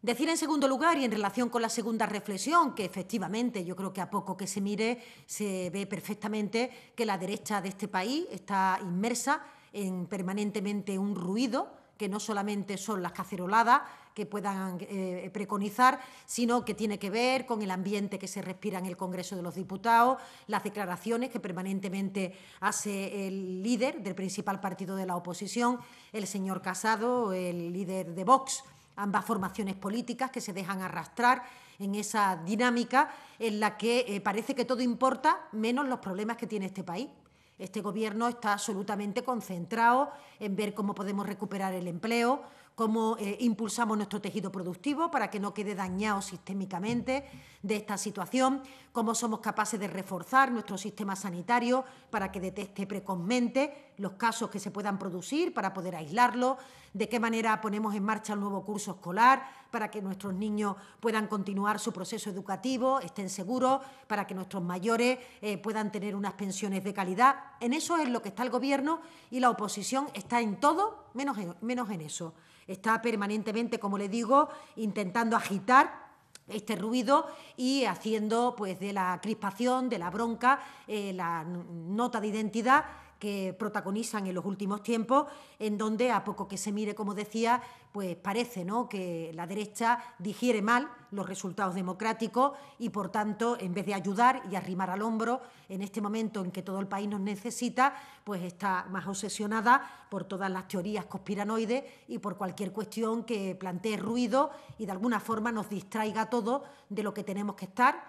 Decir en segundo lugar, y en relación con la segunda reflexión, que efectivamente yo creo que a poco que se mire se ve perfectamente que la derecha de este país está inmersa en permanentemente un ruido que no solamente son las caceroladas que puedan eh, preconizar, sino que tiene que ver con el ambiente que se respira en el Congreso de los Diputados, las declaraciones que permanentemente hace el líder del principal partido de la oposición, el señor Casado, el líder de Vox ambas formaciones políticas que se dejan arrastrar en esa dinámica en la que eh, parece que todo importa menos los problemas que tiene este país. Este gobierno está absolutamente concentrado en ver cómo podemos recuperar el empleo, cómo eh, impulsamos nuestro tejido productivo para que no quede dañado sistémicamente de esta situación, cómo somos capaces de reforzar nuestro sistema sanitario para que detecte precozmente los casos que se puedan producir para poder aislarlo, de qué manera ponemos en marcha el nuevo curso escolar para que nuestros niños puedan continuar su proceso educativo, estén seguros, para que nuestros mayores eh, puedan tener unas pensiones de calidad. En eso es lo que está el Gobierno y la oposición está en todo menos en, eso. Está permanentemente, como le digo, intentando agitar este ruido y haciendo pues de la crispación, de la bronca, eh, la nota de identidad que protagonizan en los últimos tiempos, en donde a poco que se mire, como decía, pues parece ¿no? que la derecha digiere mal los resultados democráticos y, por tanto, en vez de ayudar y arrimar al hombro en este momento en que todo el país nos necesita, pues está más obsesionada por todas las teorías conspiranoides y por cualquier cuestión que plantee ruido y de alguna forma nos distraiga todo de lo que tenemos que estar